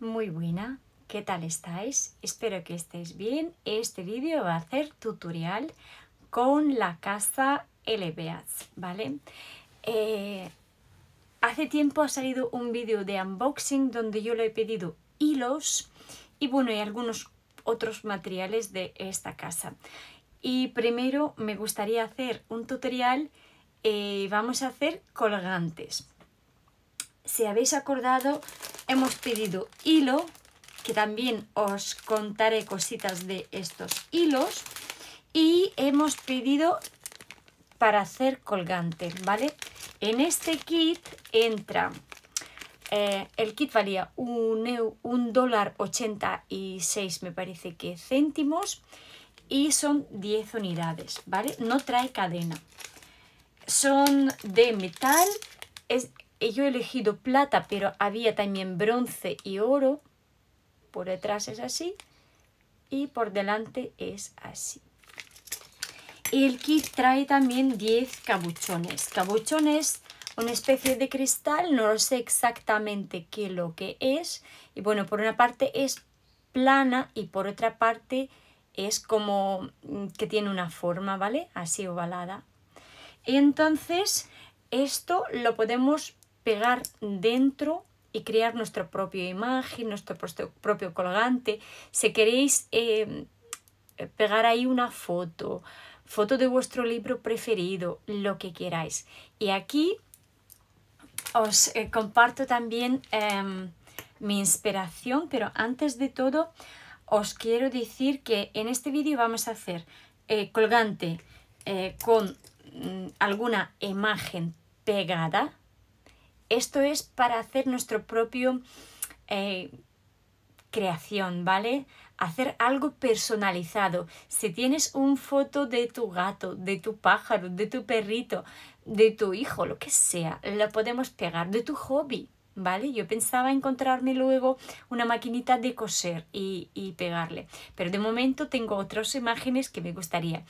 Muy buena, ¿qué tal estáis? Espero que estéis bien. Este vídeo va a ser tutorial con la casa LBAs, ¿vale? Eh, hace tiempo ha salido un vídeo de unboxing donde yo le he pedido hilos y bueno, y algunos otros materiales de esta casa. Y primero me gustaría hacer un tutorial, y eh, vamos a hacer colgantes si habéis acordado, hemos pedido hilo, que también os contaré cositas de estos hilos. Y hemos pedido para hacer colgante, ¿vale? En este kit entra... Eh, el kit valía un, un dólar 86, me parece que céntimos y son 10 unidades, ¿vale? No trae cadena. Son de metal, es, eh, yo he elegido plata, pero había también bronce y oro. Por detrás es así y por delante es así. El kit trae también 10 cabuchones. Cabuchones, una especie de cristal, no sé exactamente qué lo que es. Y bueno, por una parte es plana y por otra parte es como mm, que tiene una forma, ¿vale? Así ovalada. Y entonces esto lo podemos pegar dentro y crear nuestra propia imagen, nuestro propio colgante. Si queréis em, eh, pegar ahí una foto, foto de vuestro libro preferido, lo que queráis. Y aquí os eh, comparto también em, mi inspiración, pero antes de todo os quiero decir que en este vídeo vamos a hacer eh, colgante con mm, alguna imagen pegada esto es para hacer nuestro propio eh, creación, ¿vale? Hacer algo personalizado. Si tienes una foto de tu gato, de tu pájaro, de tu perrito, de tu hijo, lo que sea, lo podemos pegar, de tu hobby, ¿vale? Yo pensaba encontrarme luego una maquinita de coser y, pegarle, pero de momento tengo otras imágenes que me gustaría.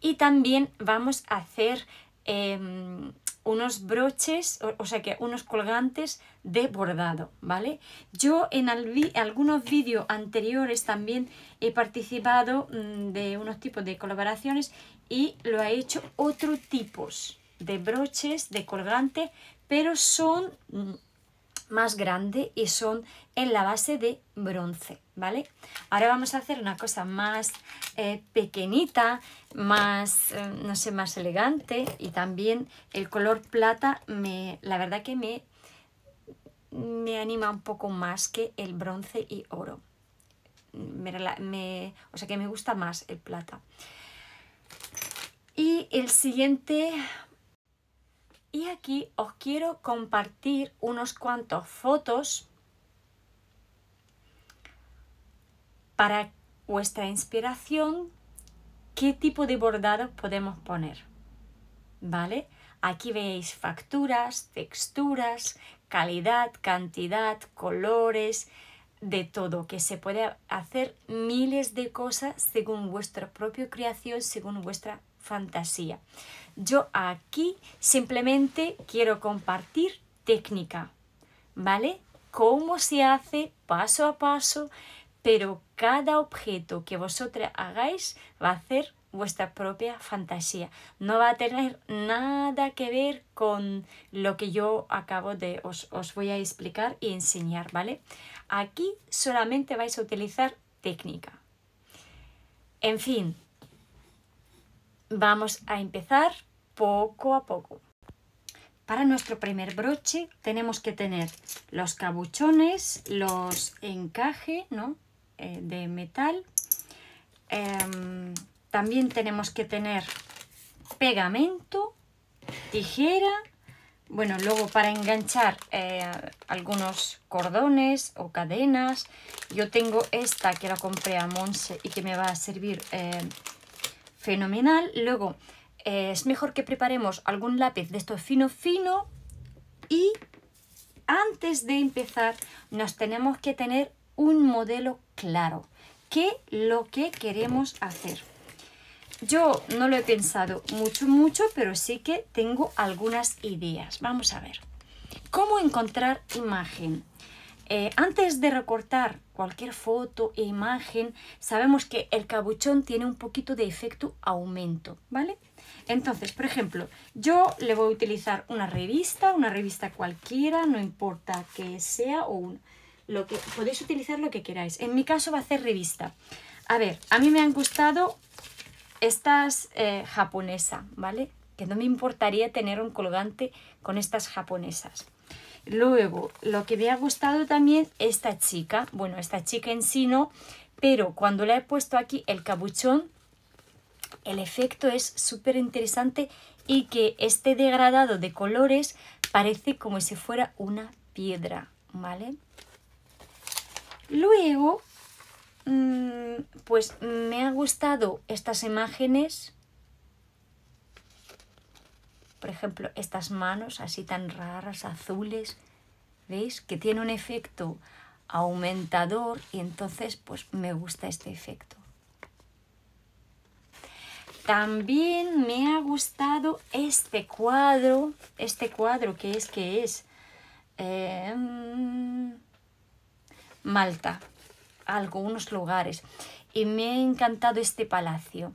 Y también vamos a hacer em, unos broches, o, sea que unos colgantes de bordado, ¿vale? Yo en algunos vídeos anteriores también he participado mm, de unos tipos de colaboraciones y lo he hecho otro tipos de broches, de colgantes, pero son mm, más grande y son en la base de bronce, ¿vale? Ahora vamos a hacer una cosa más eh, pequeñita, más, eh, no sé, más elegante y también el color plata, me, la verdad que me, me anima un poco más que el bronce y oro. me, o sea que me gusta más el plata. Y el siguiente y aquí os quiero compartir unos cuantos fotos para vuestra inspiración qué tipo de bordados podemos poner. ¿Vale? Aquí veis facturas, texturas, calidad, cantidad, colores, de todo, que se puede hacer miles de cosas según vuestra propia creación, según vuestra fantasía. Yo aquí simplemente quiero compartir técnica, ¿vale? Cómo se hace paso a paso, pero cada objeto que vosotros hagáis va a ser vuestra propia fantasía. No va a tener nada que ver con lo que yo acabo de os, os voy a explicar y enseñar, ¿vale? Aquí solamente vais a utilizar técnica. En fin, vamos a empezar poco a poco. Para nuestro primer broche tenemos que tener los cabuchones, los encaje ¿no? Eh, de metal. Em, también tenemos que tener pegamento, tijera. Bueno, luego para enganchar eh, algunos cordones o cadenas. Yo tengo esta que la compré a Monse y que me va a servir eh, fenomenal. Luego es mejor que preparemos algún lápiz de estos fino fino y antes de empezar nos tenemos que tener un modelo claro. ¿Qué lo que queremos hacer? Yo no lo he pensado mucho, mucho, pero sí que tengo algunas ideas. Vamos a ver. ¿Cómo encontrar imagen? Eh, antes de recortar cualquier foto e imagen, sabemos que el cabuchón tiene un poquito de efecto aumento, ¿vale? Entonces, por ejemplo, yo le voy a utilizar una revista, una revista cualquiera, no importa que sea o Lo que, podéis utilizar lo que queráis. En mi caso va a ser revista. A ver, a mí me han gustado estas japonesas, eh, japonesa, ¿vale? Que no me importaría tener un colgante con estas japonesas. Luego, lo que me ha gustado también esta chica, bueno, esta chica en sí no, pero cuando le he puesto aquí el cabuchón, el efecto es súper interesante y que este degradado de colores parece como si fuera una piedra, ¿vale? Luego, mm, pues me han gustado estas imágenes, por ejemplo, estas manos así tan raras, azules, ¿veis? Que tiene un efecto aumentador y entonces pues me gusta este efecto. También me ha gustado este cuadro, este cuadro que es que es em, Malta, algunos lugares. Y me ha encantado este palacio.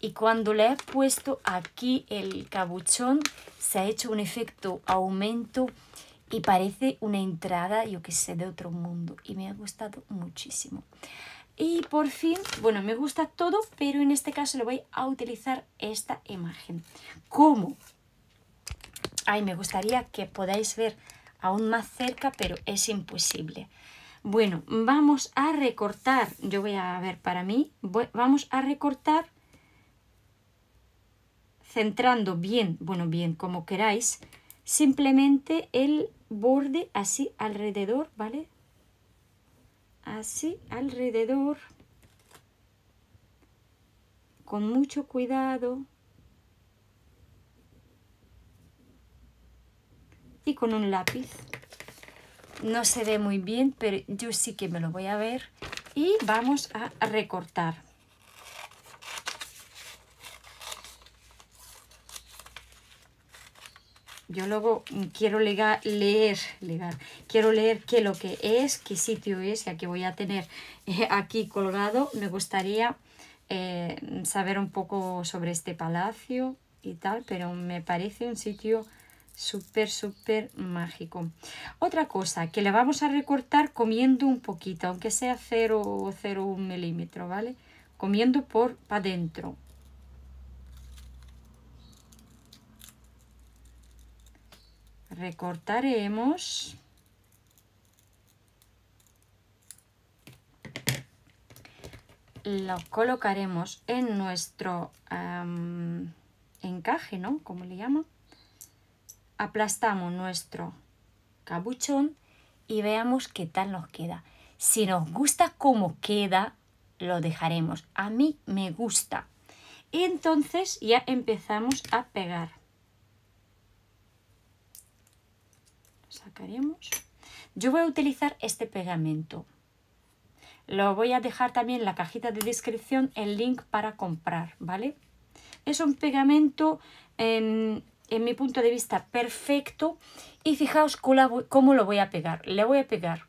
Y cuando le he puesto aquí el cabuchón, se ha hecho un efecto aumento y parece una entrada, yo que sé, de otro mundo. Y me ha gustado muchísimo. Y por fin, bueno, me gusta todo, pero en este caso le voy a utilizar esta imagen. ¿Cómo? Ay, me gustaría que podáis ver aún más cerca, pero es imposible. Bueno, vamos a recortar, yo voy a ver para mí, vamos a recortar centrando bien, bueno, bien, como queráis, simplemente el borde así alrededor, ¿vale? así alrededor con mucho cuidado y con un lápiz no se ve muy bien pero yo sí que me lo voy a ver y vamos a recortar yo luego quiero leer, quiero leer qué lo que es, qué sitio es, ya que voy a tener eh, aquí colgado. Me gustaría eh, saber un poco sobre este palacio y tal, pero me parece un sitio súper, súper mágico. Otra cosa, que le vamos a recortar comiendo un poquito, aunque sea 0 o un milímetro, ¿vale? Comiendo por para adentro, recortaremos lo colocaremos en nuestro encaje, ¿no? Como le llamo. Aplastamos nuestro cabuchón y veamos qué tal nos queda. Si nos gusta cómo queda, lo dejaremos. A mí me gusta. Y entonces ya empezamos a pegar. sacaremos. Yo voy a utilizar este pegamento. Lo voy a dejar también en la cajita de descripción el link para comprar, ¿vale? Es un pegamento, en, mi punto de vista, perfecto. Y fijaos cómo lo voy a pegar. Le voy a pegar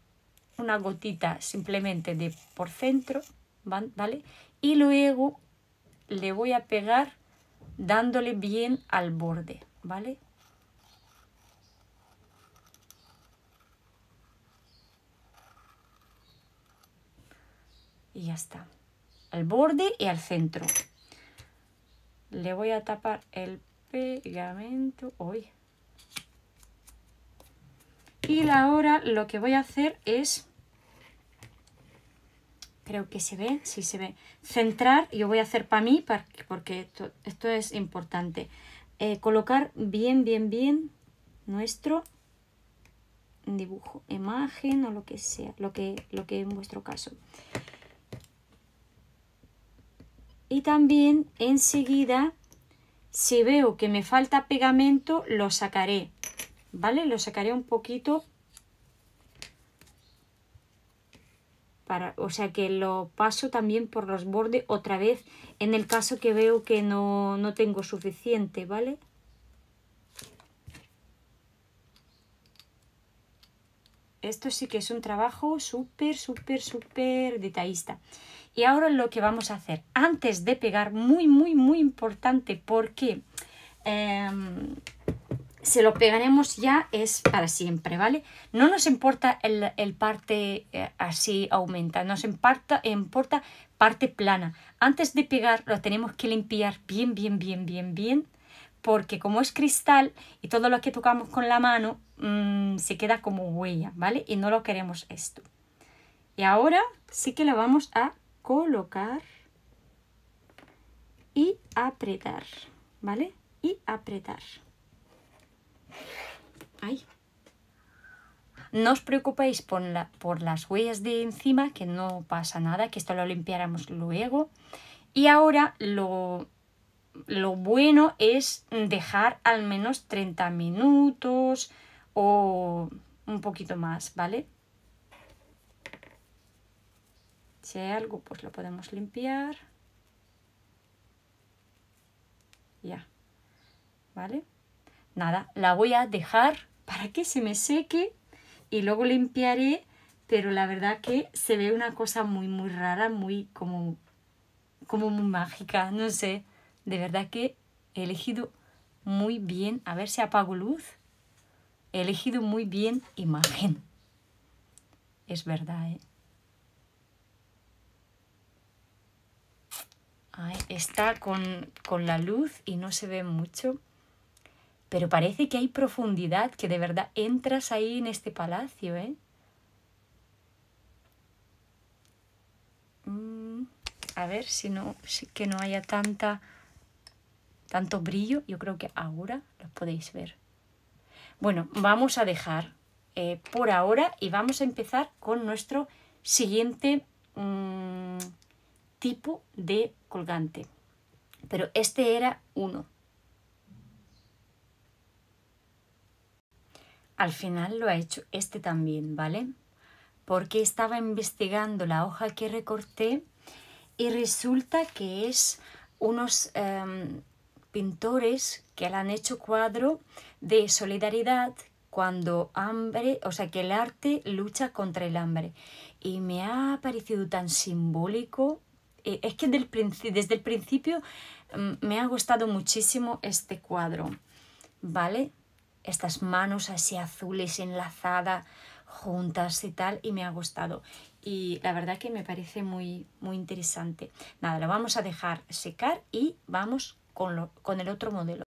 una gotita simplemente de por centro, ¿vale? Y luego le voy a pegar dándole bien al borde, ¿vale? y ya está. El borde y al centro. Le voy a tapar el pegamento hoy. Y ahora lo que voy a hacer es, creo que se ve, si se ve, centrar, yo voy a hacer para mí, porque esto, esto es importante, eh, colocar bien, bien, bien nuestro dibujo, imagen o lo que sea, lo que, lo que en vuestro caso y también enseguida si veo que me falta pegamento lo sacaré vale lo sacaré un poquito para o sea que lo paso también por los bordes otra vez en el caso que veo que no, no tengo suficiente vale esto sí que es un trabajo súper, súper, súper detallista. Y ahora lo que vamos a hacer, antes de pegar, muy, muy, muy importante, porque em, se lo pegaremos ya, es para siempre, ¿vale? No nos importa el, parte eh, así aumenta, nos importa, importa parte plana. Antes de pegar lo tenemos que limpiar bien, bien, bien, bien, bien, porque como es cristal y todo lo que tocamos con la mano mm, se queda como huella, ¿vale? Y no lo queremos esto. Y ahora sí que lo vamos a colocar y apretar, ¿vale? Y apretar. Ay, No os preocupéis por, por las huellas de encima, que no pasa nada, que esto lo limpiaremos luego. Y ahora lo, lo bueno es dejar al menos 30 minutos o un poquito más, ¿vale? Si hay algo, pues lo podemos limpiar. Ya. ¿Vale? Nada, la voy a dejar para que se me seque y luego limpiaré. Pero la verdad que se ve una cosa muy, muy rara, muy como, como muy mágica. No sé, de verdad que he elegido muy bien. A ver si apago luz. He elegido muy bien imagen. Es verdad, ¿eh? está con, la luz y no se ve mucho, pero parece que hay profundidad, que de verdad entras ahí en este palacio, ¿eh? Mm, a ver si no si que no haya tanta tanto brillo yo creo que ahora lo podéis ver bueno vamos a dejar eh, por ahora y vamos a empezar con nuestro siguiente mm, tipo de colgante, pero este era uno. Al final lo ha hecho este también, ¿vale? Porque estaba investigando la hoja que recorté y resulta que es unos em, pintores que le han hecho cuadro de solidaridad cuando hambre, o sea, que el arte lucha contra el hambre. Y me ha parecido tan simbólico eh, es que desde el principio mm, me ha gustado muchísimo este cuadro, ¿vale? Estas manos así azules enlazadas juntas y tal y me ha gustado y la verdad que me parece muy muy interesante nada lo vamos a dejar secar y vamos con, con el otro modelo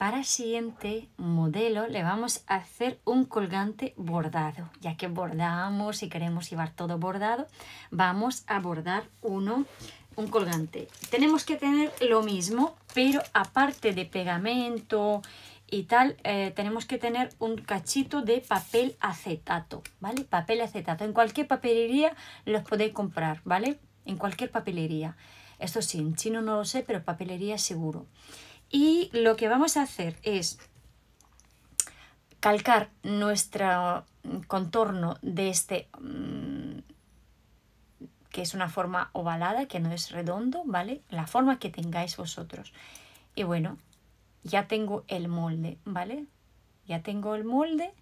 para el siguiente modelo le vamos a hacer un colgante bordado. Ya que bordamos y queremos llevar todo bordado, vamos a bordar uno, un colgante. Tenemos que tener lo mismo, pero aparte de pegamento y tal, eh, tenemos que tener un cachito de papel acetato, ¿vale? Papel acetato. En cualquier papelería los podéis comprar, ¿vale? En cualquier papelería. Esto sí, en chino no lo sé, pero papelería seguro. Y lo que vamos a hacer es calcar nuestro contorno de este, mm, que es una forma ovalada, que no es redondo, ¿vale? La forma que tengáis vosotros. Y bueno, ya tengo el molde, ¿vale? Ya tengo el molde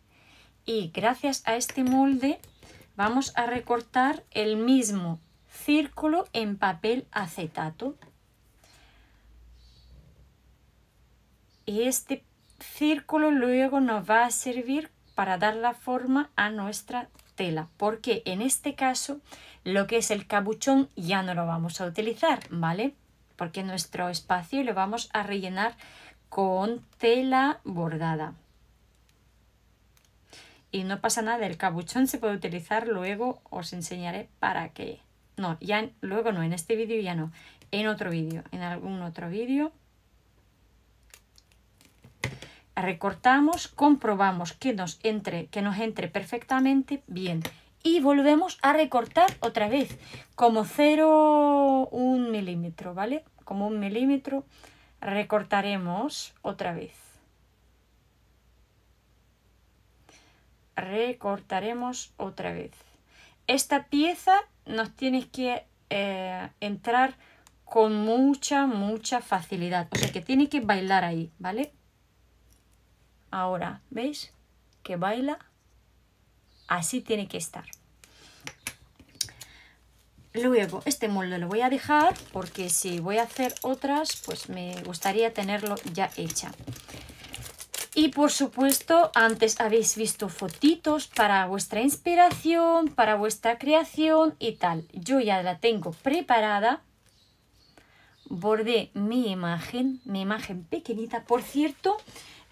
y gracias a este molde vamos a recortar el mismo círculo en papel acetato. Y este círculo luego nos va a servir para dar la forma a nuestra tela, porque en este caso lo que es el cabuchón ya no lo vamos a utilizar, ¿vale? Porque nuestro espacio lo vamos a rellenar con tela bordada. Y no pasa nada, el cabuchón se puede utilizar luego, os enseñaré para qué. No, ya luego no, en este vídeo ya no, en otro vídeo, en algún otro vídeo recortamos, comprobamos que nos entre, que nos entre perfectamente bien y volvemos a recortar otra vez como 0,1 milímetro, ¿vale? Como un milímetro recortaremos otra vez. Recortaremos otra vez. Esta pieza nos tiene que eh, entrar con mucha, mucha facilidad. O sea que tiene que bailar ahí, ¿vale? Ahora, ¿veis? Que baila. Así tiene que estar. Luego, este molde lo voy a dejar porque si voy a hacer otras, pues me gustaría tenerlo ya hecha. Y por supuesto, antes habéis visto fotitos para vuestra inspiración, para vuestra creación y tal. Yo ya la tengo preparada. Bordé mi imagen, mi imagen pequeñita. Por cierto,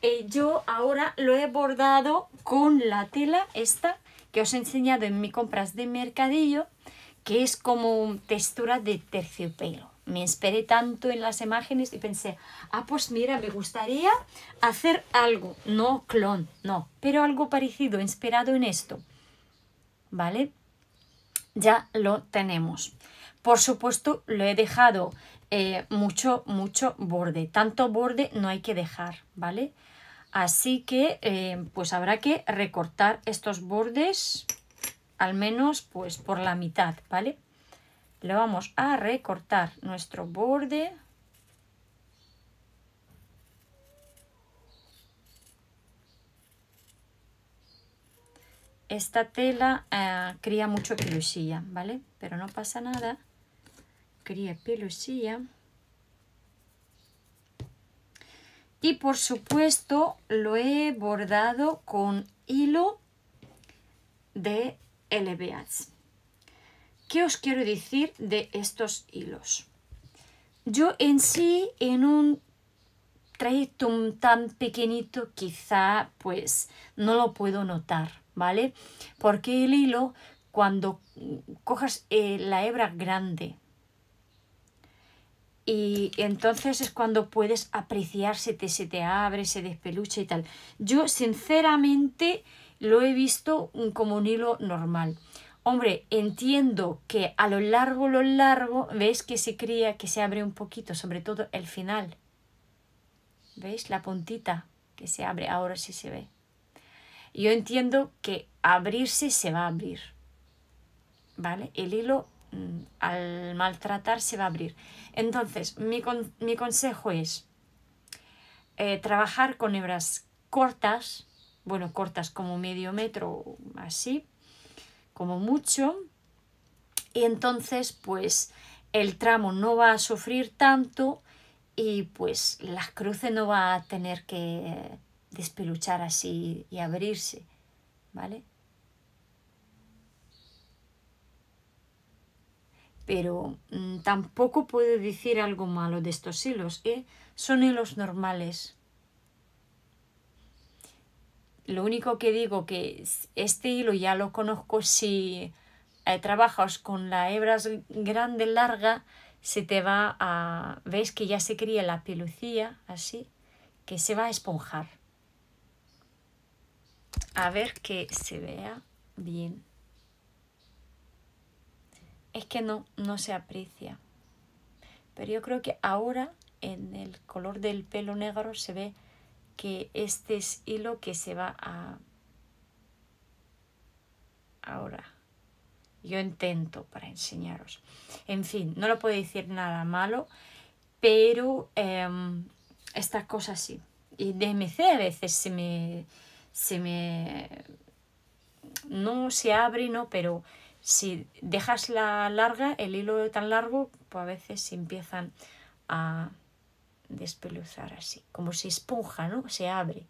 eh, yo ahora lo he bordado con la tela esta que os he enseñado en mi compras de mercadillo, que es como textura de terciopelo. Me esperé tanto en las imágenes y pensé, ah, pues mira, me gustaría hacer algo, no clon, no, pero algo parecido, inspirado en esto. ¿Vale? Ya lo tenemos. Por supuesto, lo he dejado eh, mucho, mucho borde. Tanto borde no hay que dejar, ¿vale? Así que eh, pues habrá que recortar estos bordes al menos pues por la mitad, ¿vale? Le vamos a recortar nuestro borde. Esta tela eh, cría mucho pelusilla, ¿vale? Pero no pasa nada. Cría pelusilla. y por supuesto lo he bordado con hilo de LBH. ¿Qué os quiero decir de estos hilos? Yo en sí, en un trayecto tan pequeñito, quizá pues no lo puedo notar, ¿vale? Porque el hilo, cuando cojas eh, la hebra grande, y entonces es cuando puedes apreciar, se te, se te abre, se despelucha y tal. Yo sinceramente lo he visto como un hilo normal. Hombre, entiendo que a lo largo, lo largo, veis que se cría, que se abre un poquito, sobre todo el final. ¿Veis? La puntita que se abre, ahora sí se ve. Yo entiendo que abrirse se va a abrir. ¿Vale? El hilo Mm, al maltratar se va a abrir. Entonces, mi, consejo es eh, trabajar con hebras cortas, bueno, cortas como medio metro, así, como mucho, y entonces, pues, el tramo no va a sufrir tanto y pues las cruces no va a tener que eh, despeluchar así y abrirse, ¿vale? pero mm, tampoco puedo decir algo malo de estos hilos. ¿eh? Son hilos normales. Lo único que digo que este hilo ya lo conozco si eh, trabajas con la hebra grande, larga, se te va a... ¿Veis que ya se cría la pelucía así? Que se va a esponjar. A ver que se vea bien es que no, no se aprecia. Pero yo creo que ahora en el color del pelo negro se ve que este es hilo que se va a... Ahora, yo intento para enseñaros. En fin, no lo puedo decir nada malo, pero em, estas cosas sí. Y DMC a veces se me... Se me no se abre, ¿no? Pero si dejas la larga, el hilo tan largo, pues a veces se empiezan a despeluzar así, como si esponja, ¿no? Se abre.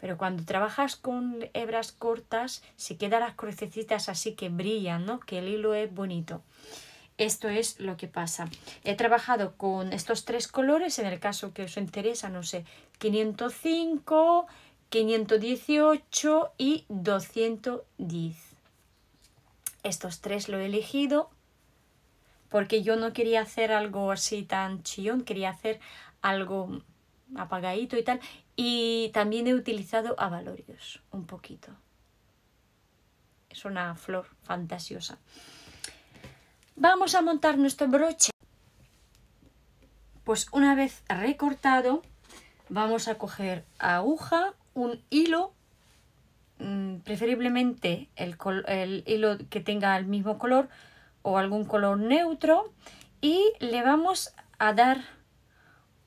Pero cuando trabajas con hebras cortas, se quedan las crucecitas así que brillan, ¿no? Que el hilo es bonito. Esto es lo que pasa. He trabajado con estos tres colores, en el caso que os interesa, no sé, 505, 518 y 210. Estos tres lo he elegido porque yo no quería hacer algo así tan chillón, quería hacer algo apagadito y tal. Y también he utilizado avalorios un poquito. Es una flor fantasiosa. Vamos a montar nuestro broche. Pues una vez recortado, vamos a coger aguja un hilo, mm, preferiblemente el, hilo que tenga el mismo color o algún color neutro y le vamos a dar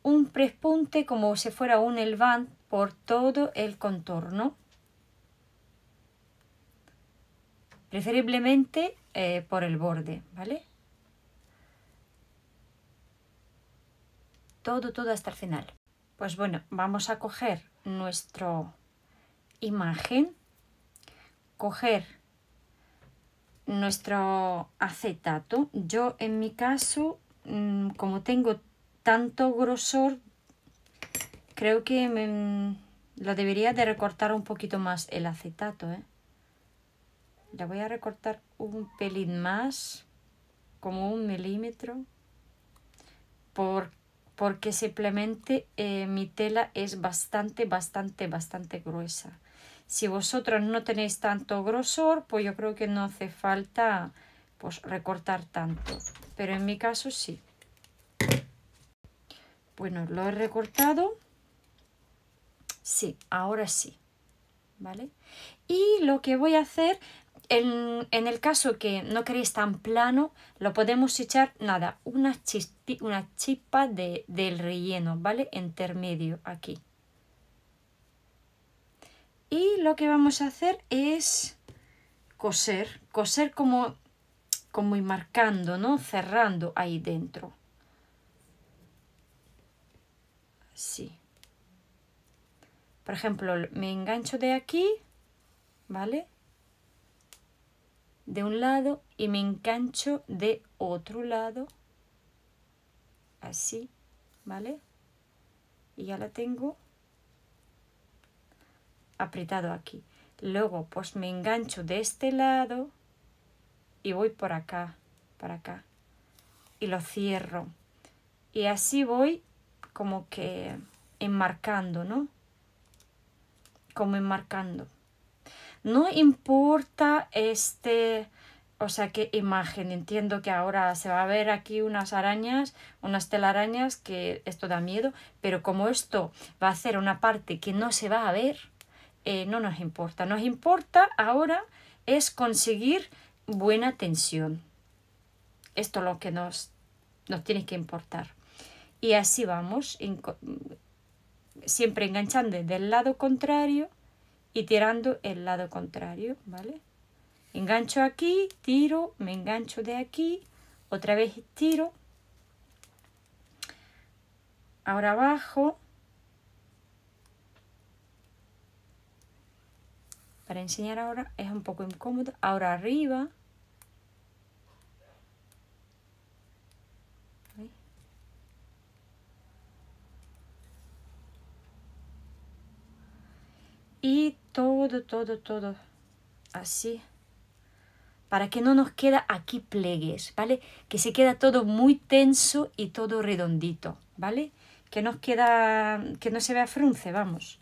un prespunte como si fuera un elván por todo el contorno. Preferiblemente eh, por el borde, ¿vale? Todo, todo hasta el final. Pues bueno, vamos a coger nuestra imagen, coger nuestro acetato. Yo en mi caso, mm, como tengo tanto grosor, creo que me, mm, lo debería de recortar un poquito más el acetato. ¿eh? La voy a recortar un pelín más, como un milímetro, porque porque simplemente eh, mi tela es bastante, bastante, bastante gruesa. Si vosotros no tenéis tanto grosor, pues yo creo que no hace falta pues, recortar tanto, pero en mi caso sí. Bueno, lo he recortado. Sí, ahora sí. ¿Vale? Y lo que voy a hacer, en, el caso que no queréis tan plano, lo podemos echar, nada, una, una chispa de, del relleno, ¿vale? Intermedio, aquí. Y lo que vamos a hacer es coser, coser como, como y marcando, ¿no? Cerrando ahí dentro. Así. Por ejemplo, me engancho de aquí, ¿vale? de un lado y me engancho de otro lado, así, ¿vale? Y ya la tengo apretado aquí. Luego, pues me engancho de este lado y voy por acá, para acá. Y lo cierro. Y así voy como que enmarcando, ¿no? Como enmarcando. No importa este, o sea, qué imagen. Entiendo que ahora se va a ver aquí unas arañas, unas telarañas, que esto da miedo, pero como esto va a ser una parte que no se va a ver, eh, no nos importa. Nos importa ahora es conseguir buena tensión. Esto es lo que nos, nos tiene que importar. Y así vamos, siempre enganchando del lado contrario y tirando el lado contrario, ¿vale? Engancho aquí, tiro, me engancho de aquí, otra vez tiro, ahora abajo, para enseñar ahora es un poco incómodo, ahora arriba, y todo, todo, todo así para que no nos queda aquí pliegues, ¿vale? Que se queda todo muy tenso y todo redondito, ¿vale? Que nos queda, que no se vea frunce, vamos.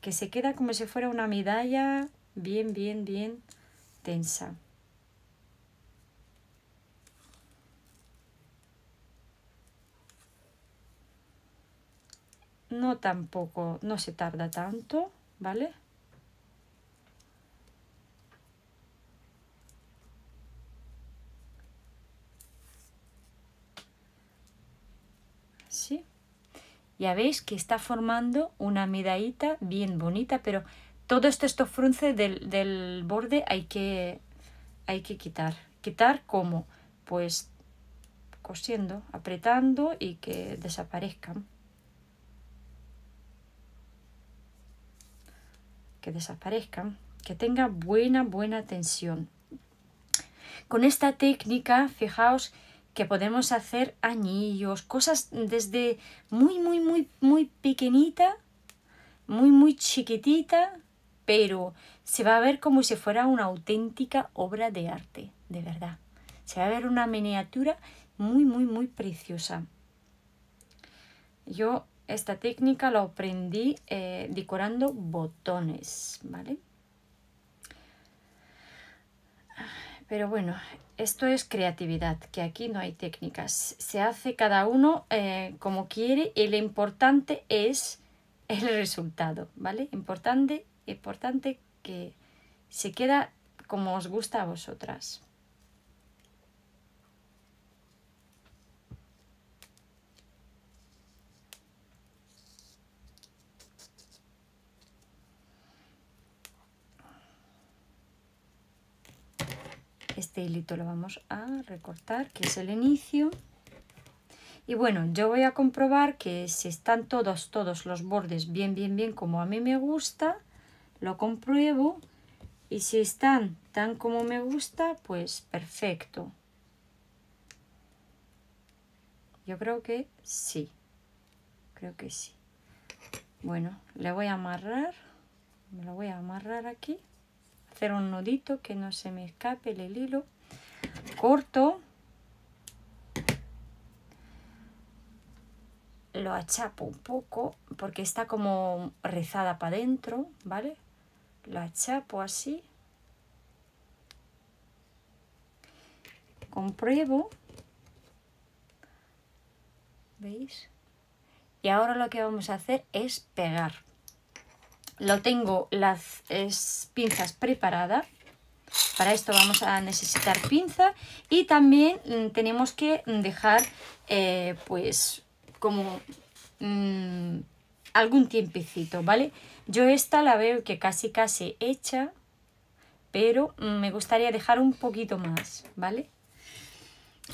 Que se queda como si fuera una medalla bien, bien, bien tensa. no tampoco, no se tarda tanto, ¿vale? sí Ya veis que está formando una medallita bien bonita, pero todo esto, esto frunce del, borde hay que, hay que quitar. ¿Quitar como Pues cosiendo, apretando y que desaparezcan. que desaparezcan, que tenga buena, buena tensión. Con esta técnica, fijaos que podemos hacer anillos, cosas desde muy, muy, muy, muy pequeñita, muy, muy chiquitita, pero se va a ver como si fuera una auténtica obra de arte, de verdad. Se va a ver una miniatura muy, muy, muy preciosa. Yo esta técnica la aprendí eh, decorando botones, ¿vale? Pero bueno, esto es creatividad, que aquí no hay técnicas. Se hace cada uno eh, como quiere y lo importante es el resultado, ¿vale? Importante, importante que se queda como os gusta a vosotras. lo vamos a recortar que es el inicio y bueno yo voy a comprobar que si están todos todos los bordes bien bien bien como a mí me gusta lo compruebo y si están tan como me gusta pues perfecto yo creo que sí creo que sí bueno le voy a amarrar me lo voy a amarrar aquí hacer un nudito que no se me escape el hilo corto lo achapo un poco porque está como rezada para adentro vale lo achapo así compruebo veis y ahora lo que vamos a hacer es pegar lo tengo las pinzas preparadas. Para esto vamos a necesitar pinza y también mm, tenemos que dejar eh, pues como mm, algún tiempecito, ¿vale? Yo esta la veo que casi casi hecha, pero mm, me gustaría dejar un poquito más, ¿vale?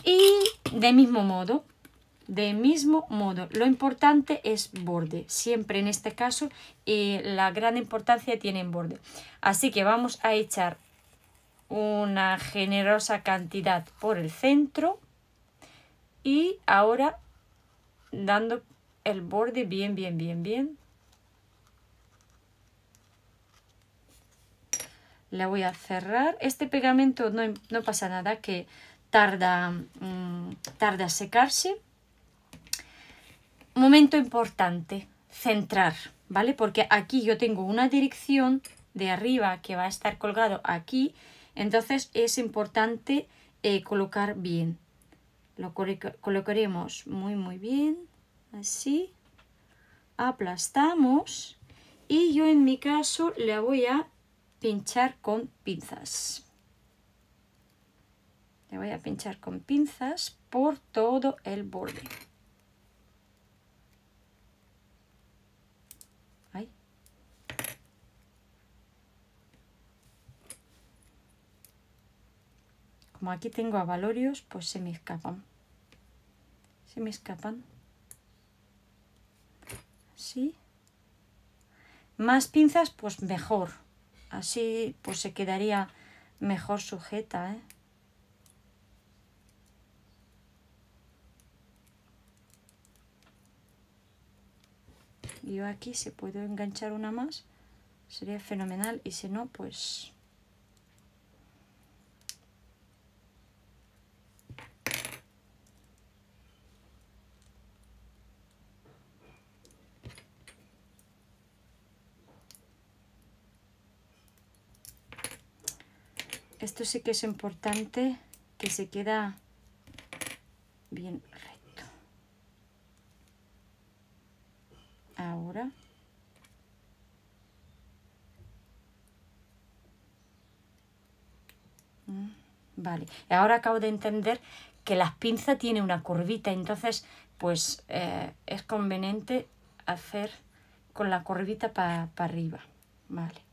Y de mismo modo de mismo modo, lo importante es borde. Siempre en este caso y eh, la gran importancia tiene en borde. Así que vamos a echar una generosa cantidad por el centro y ahora dando el borde bien, bien, bien, bien. La voy a cerrar. Este pegamento no, pasa nada que tarda, mm, tarda a secarse. Momento importante, centrar, ¿vale? Porque aquí yo tengo una dirección de arriba que va a estar colgado aquí, entonces es importante eh, colocar bien. Lo colocaremos muy muy bien, así, aplastamos y yo en mi caso le voy a pinchar con pinzas. Le voy a pinchar con pinzas por todo el borde. como aquí tengo a pues se me escapan. Se me escapan. Así. Más pinzas, pues mejor. Así pues se quedaría mejor sujeta, ¿eh? Yo aquí se puedo enganchar una más, sería fenomenal. Y si no, pues esto sí que es importante que se queda bien recto. Ahora. Mm, vale, ahora acabo de entender que la pinza tiene una curvita, entonces pues eh, es conveniente hacer con la curvita para arriba. Vale.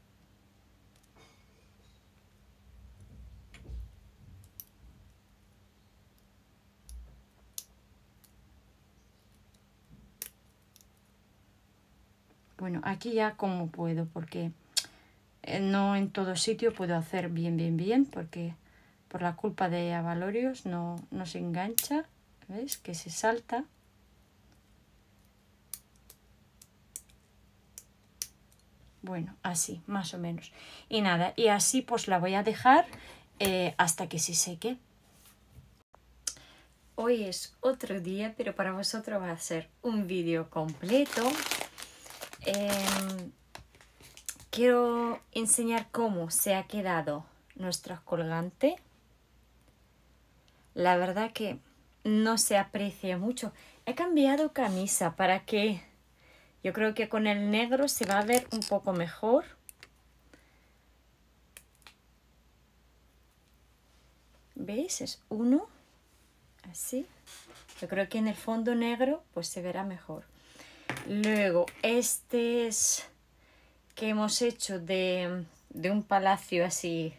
Bueno, aquí ya como puedo, porque eh, no en todo sitio puedo hacer bien, bien, bien, porque por la culpa de Avalorios no, no se engancha, ¿veis? Que se salta. Bueno, así, más o menos. Y nada, y así pues la voy a dejar eh, hasta que se seque. Hoy es otro día, pero para vosotros va a ser un vídeo completo Em, quiero enseñar cómo se ha quedado nuestro colgante. La verdad que no se aprecia mucho. He cambiado camisa para que yo creo que con el negro se va a ver un poco mejor. ¿Veis? Es uno. Así. Yo creo que en el fondo negro pues se verá mejor. Luego, este es que hemos hecho de, de un palacio así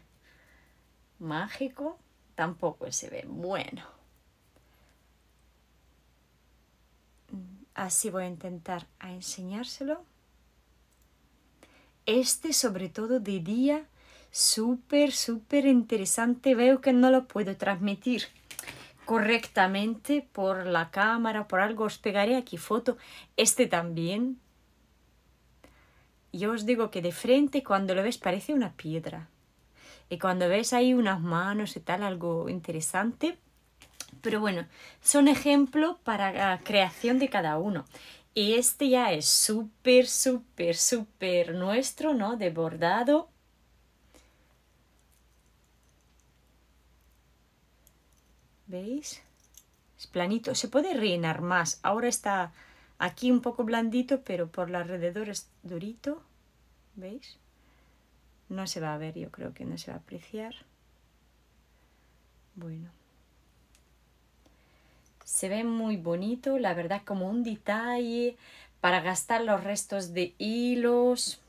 mágico. Tampoco se ve bueno. Así voy a intentar a enseñárselo. Este, sobre todo de día, súper, súper interesante. Veo que no lo puedo transmitir correctamente por la cámara, por algo, os pegaré aquí foto, este también. Yo os digo que de frente cuando lo ves parece una piedra. Y cuando ves ahí unas manos y tal, algo interesante. Pero bueno, son ejemplos para la creación de cada uno. Y este ya es súper, súper, súper nuestro, ¿no? De bordado. ¿Veis? Es planito. Se puede rellenar más. Ahora está aquí un poco blandito, pero por el alrededor es durito. ¿Veis? No se va a ver, yo creo que no se va a apreciar. Bueno. Se ve muy bonito, la verdad, como un detalle para gastar los restos de hilos,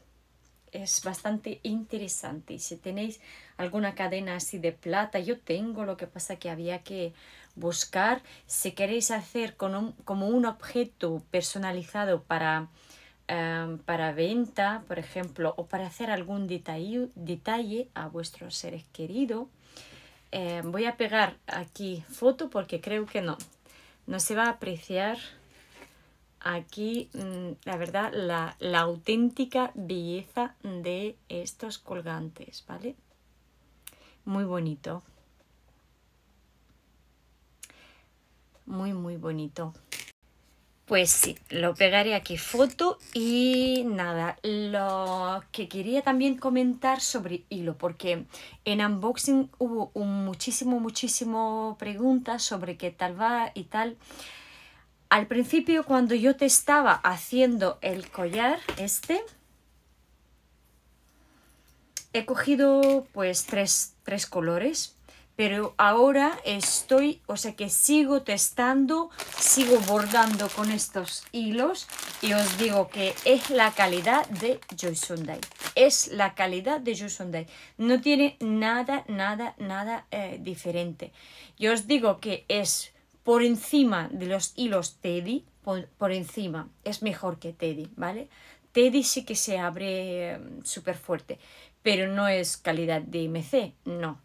es bastante interesante. Si tenéis alguna cadena así de plata, yo tengo, lo que pasa que había que buscar. Si queréis hacer con un, como un objeto personalizado para, em, para venta, por ejemplo, o para hacer algún detalle, detalle a vuestros seres queridos, em, voy a pegar aquí foto porque creo que no. No se va a apreciar aquí, mm, la verdad, la, auténtica belleza de estos colgantes, ¿vale? Muy bonito. Muy, muy bonito. Pues sí, lo pegaré aquí foto y nada, lo que quería también comentar sobre hilo, porque en unboxing hubo un muchísimo, muchísimo preguntas sobre qué tal va y tal. Al principio cuando yo te estaba haciendo el collar este, he cogido pues tres, tres colores, pero ahora estoy, o sea que sigo testando, sigo bordando con estos hilos y os digo que es la calidad de Joy Sunday. Es la calidad de Joy Sunday. No tiene nada, nada, nada eh, diferente. Yo os digo que es por encima de los hilos Teddy, por, encima, es mejor que Teddy, ¿vale? Teddy sí que se abre mm, súper fuerte, pero no es calidad de MC, no,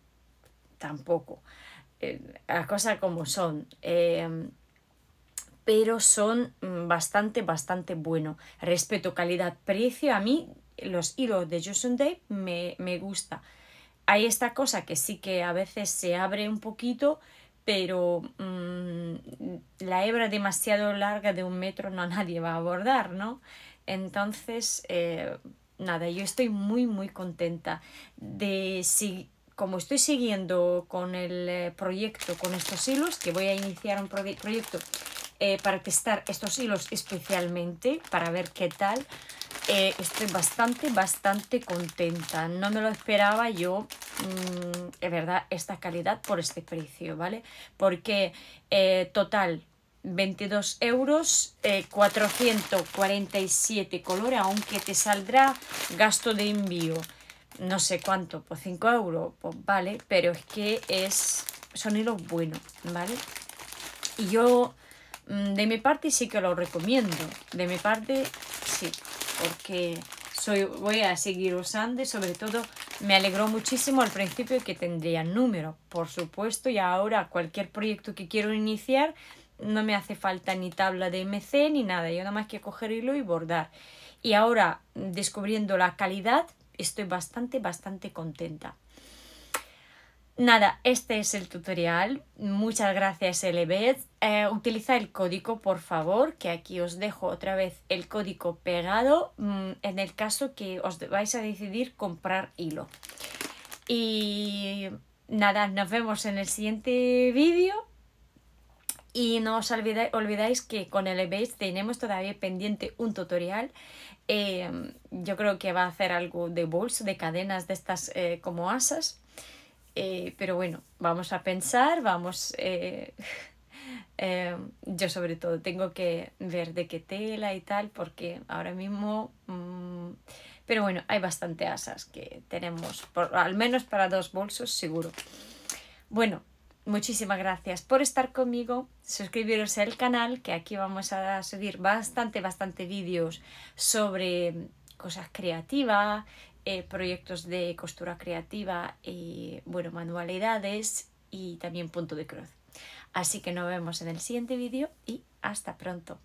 tampoco. Eh, las cosas como son. Em, pero son mm, bastante, bastante buenos. Respeto calidad-precio. A mí los hilos de Justin Day me, me gusta. Hay esta cosa que sí que a veces se abre un poquito pero mm, la hebra demasiado larga de un metro no nadie va a abordar, ¿no? Entonces, eh, nada, yo estoy muy, muy contenta de si como estoy siguiendo con el eh, proyecto, con estos hilos, que voy a iniciar un proyecto eh, para testar estos hilos especialmente, para ver qué tal, estoy bastante, bastante contenta. No me lo esperaba yo Mm, es verdad, esta calidad por este precio, ¿vale? Porque eh, total, 22 euros, 447 eh, colores, aunque te saldrá gasto de envío, no sé cuánto, por pues 5 euros, pues vale, pero es que es, son bueno, ¿vale? Y yo, mm, de mi parte sí que lo recomiendo, de mi parte sí, porque soy, voy a seguir usando y sobre todo me alegró muchísimo al principio que tendría número, por supuesto, y ahora cualquier proyecto que quiero iniciar no me hace falta ni tabla de MC ni nada, yo nada más que coger hilo y bordar. Y ahora, descubriendo la calidad, estoy bastante, bastante contenta. Nada, este es el tutorial. Muchas gracias, Elebet. Eh, utiliza el código, por favor, que aquí os dejo otra vez el código pegado mm, en el caso que os vais a decidir comprar hilo. Y nada, nos vemos en el siguiente vídeo. Y no os olvidáis, que con Elevate tenemos todavía pendiente un tutorial. Eh, yo creo que va a hacer algo de bols, de cadenas de estas eh, como asas. Eh, pero bueno, vamos a pensar, vamos... Eh, eh, yo sobre todo tengo que ver de qué tela y tal, porque ahora mismo... Mm, pero bueno, hay bastante asas que tenemos, por, al menos para dos bolsos seguro. Bueno, muchísimas gracias por estar conmigo. Suscribiros al canal, que aquí vamos a subir bastante, bastante vídeos sobre cosas creativas, eh, proyectos de costura creativa y, bueno, manualidades y también punto de cruz. Así que nos vemos en el siguiente vídeo y hasta pronto.